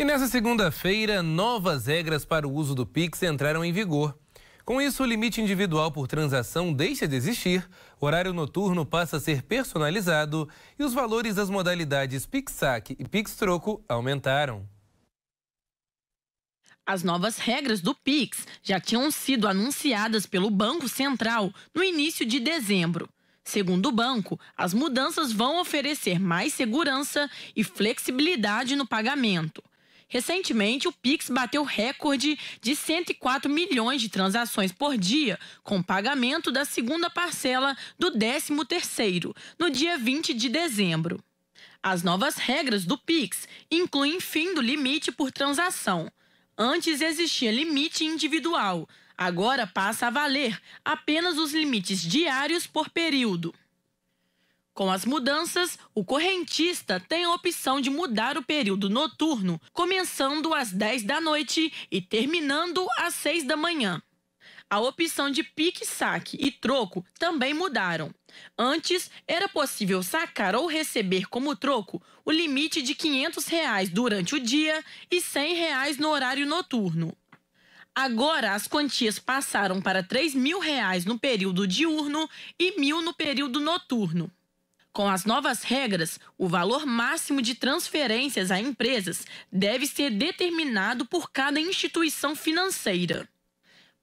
E nessa segunda-feira, novas regras para o uso do Pix entraram em vigor. Com isso, o limite individual por transação deixa de existir, o horário noturno passa a ser personalizado e os valores das modalidades Pix Saque e Pix Troco aumentaram. As novas regras do Pix já tinham sido anunciadas pelo Banco Central no início de dezembro. Segundo o banco, as mudanças vão oferecer mais segurança e flexibilidade no pagamento. Recentemente, o Pix bateu recorde de 104 milhões de transações por dia, com pagamento da segunda parcela do 13º, no dia 20 de dezembro. As novas regras do Pix incluem fim do limite por transação. Antes existia limite individual, agora passa a valer apenas os limites diários por período. Com as mudanças, o correntista tem a opção de mudar o período noturno, começando às 10 da noite e terminando às 6 da manhã. A opção de pique, saque e troco também mudaram. Antes, era possível sacar ou receber como troco o limite de R$ 500 reais durante o dia e R$ 100 reais no horário noturno. Agora, as quantias passaram para R$ 3.000 reais no período diurno e R$ 1.000 no período noturno. Com as novas regras, o valor máximo de transferências a empresas deve ser determinado por cada instituição financeira.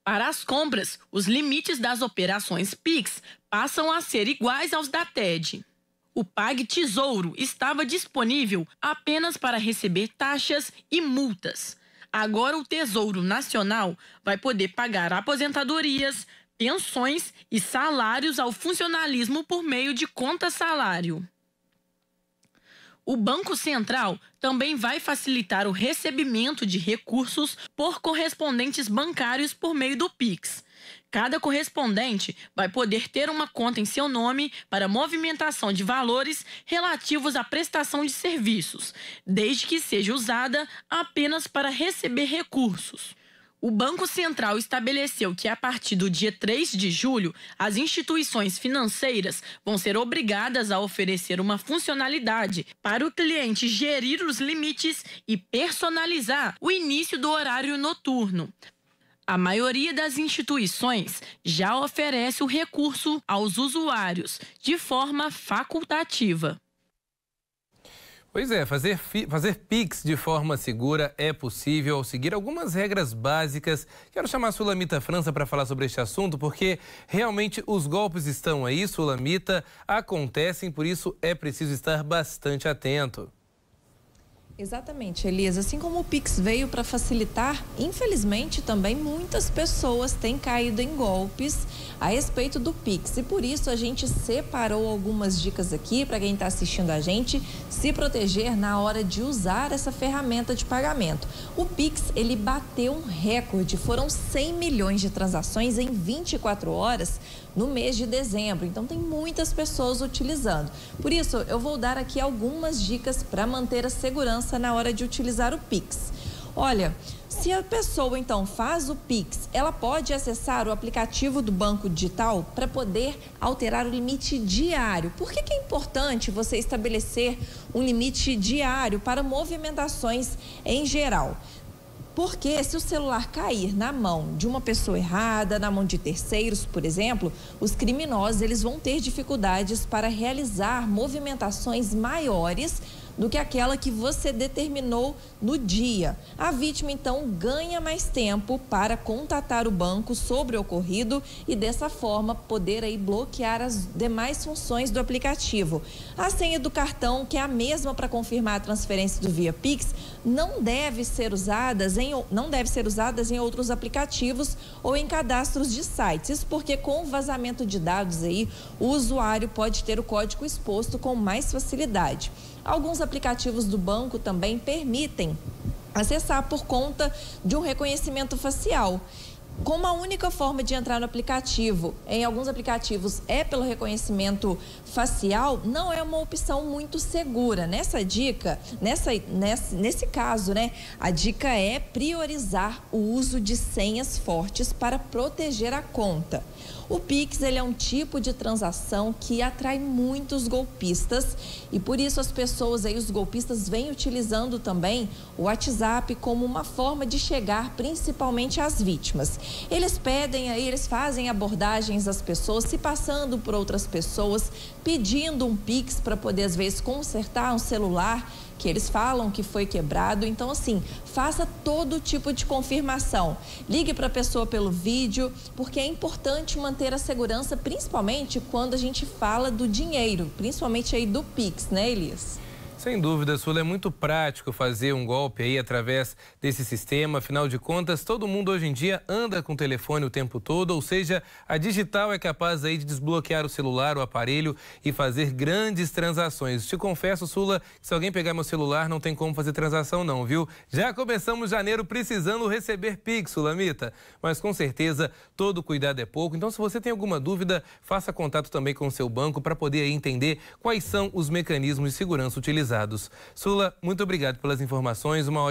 Para as compras, os limites das operações PIX passam a ser iguais aos da TED. O Pag Tesouro estava disponível apenas para receber taxas e multas. Agora o Tesouro Nacional vai poder pagar aposentadorias, pensões e salários ao funcionalismo por meio de conta-salário. O Banco Central também vai facilitar o recebimento de recursos por correspondentes bancários por meio do PIX. Cada correspondente vai poder ter uma conta em seu nome para movimentação de valores relativos à prestação de serviços, desde que seja usada apenas para receber recursos. O Banco Central estabeleceu que a partir do dia 3 de julho, as instituições financeiras vão ser obrigadas a oferecer uma funcionalidade para o cliente gerir os limites e personalizar o início do horário noturno. A maioria das instituições já oferece o recurso aos usuários de forma facultativa. Pois é, fazer, fazer PIX de forma segura é possível ao seguir algumas regras básicas. Quero chamar a Sulamita França para falar sobre este assunto, porque realmente os golpes estão aí, Sulamita, acontecem, por isso é preciso estar bastante atento. Exatamente, Elias. Assim como o Pix veio para facilitar, infelizmente também muitas pessoas têm caído em golpes a respeito do Pix. E por isso a gente separou algumas dicas aqui para quem está assistindo a gente se proteger na hora de usar essa ferramenta de pagamento. O Pix ele bateu um recorde, foram 100 milhões de transações em 24 horas no mês de dezembro. Então tem muitas pessoas utilizando. Por isso eu vou dar aqui algumas dicas para manter a segurança na hora de utilizar o Pix. Olha, se a pessoa então faz o Pix, ela pode acessar o aplicativo do banco digital para poder alterar o limite diário. Por que, que, é importante você estabelecer um limite diário para movimentações em geral? Porque se o celular cair na mão de uma pessoa errada, na mão de terceiros, por exemplo, os criminosos eles vão ter dificuldades para realizar movimentações maiores do que aquela que você determinou no dia. A vítima, então, ganha mais tempo para contatar o banco sobre o ocorrido e, dessa forma, poder aí bloquear as demais funções do aplicativo. A senha do cartão, que é a mesma para confirmar a transferência do Via Pix, não deve ser usadas em não deve ser usadas em outros aplicativos ou em cadastros de sites. Isso porque com o vazamento de dados aí, o usuário pode ter o código exposto com mais facilidade. Alguns aplicativos do banco também permitem acessar por conta de um reconhecimento facial com uma única forma de entrar no aplicativo, em alguns aplicativos é pelo reconhecimento facial, não é uma opção muito segura. Nessa dica, nessa, nesse caso, né, a dica é priorizar o uso de senhas fortes para proteger a conta. O Pix ele é um tipo de transação que atrai muitos golpistas e por isso as pessoas aí, os golpistas, vêm utilizando também o WhatsApp como uma forma de chegar principalmente às vítimas. Eles pedem aí, eles fazem abordagens às pessoas, se passando por outras pessoas, pedindo um Pix para poder, às vezes, consertar um celular que eles falam que foi quebrado. Então, assim, faça todo tipo de confirmação. Ligue para a pessoa pelo vídeo, porque é importante manter a segurança, principalmente quando a gente fala do dinheiro, principalmente aí do Pix, né, Elias? Sem dúvida, Sula, é muito prático fazer um golpe aí através desse sistema. Afinal de contas, todo mundo hoje em dia anda com o telefone o tempo todo, ou seja, a digital é capaz aí de desbloquear o celular, o aparelho e fazer grandes transações. Te confesso, Sula, que se alguém pegar meu celular, não tem como fazer transação não, viu? Já começamos janeiro precisando receber Pix, Sulamita. Mas com certeza, todo cuidado é pouco. Então, se você tem alguma dúvida, faça contato também com o seu banco para poder entender quais são os mecanismos de segurança utilizados Sula, muito obrigado pelas informações. Uma ótima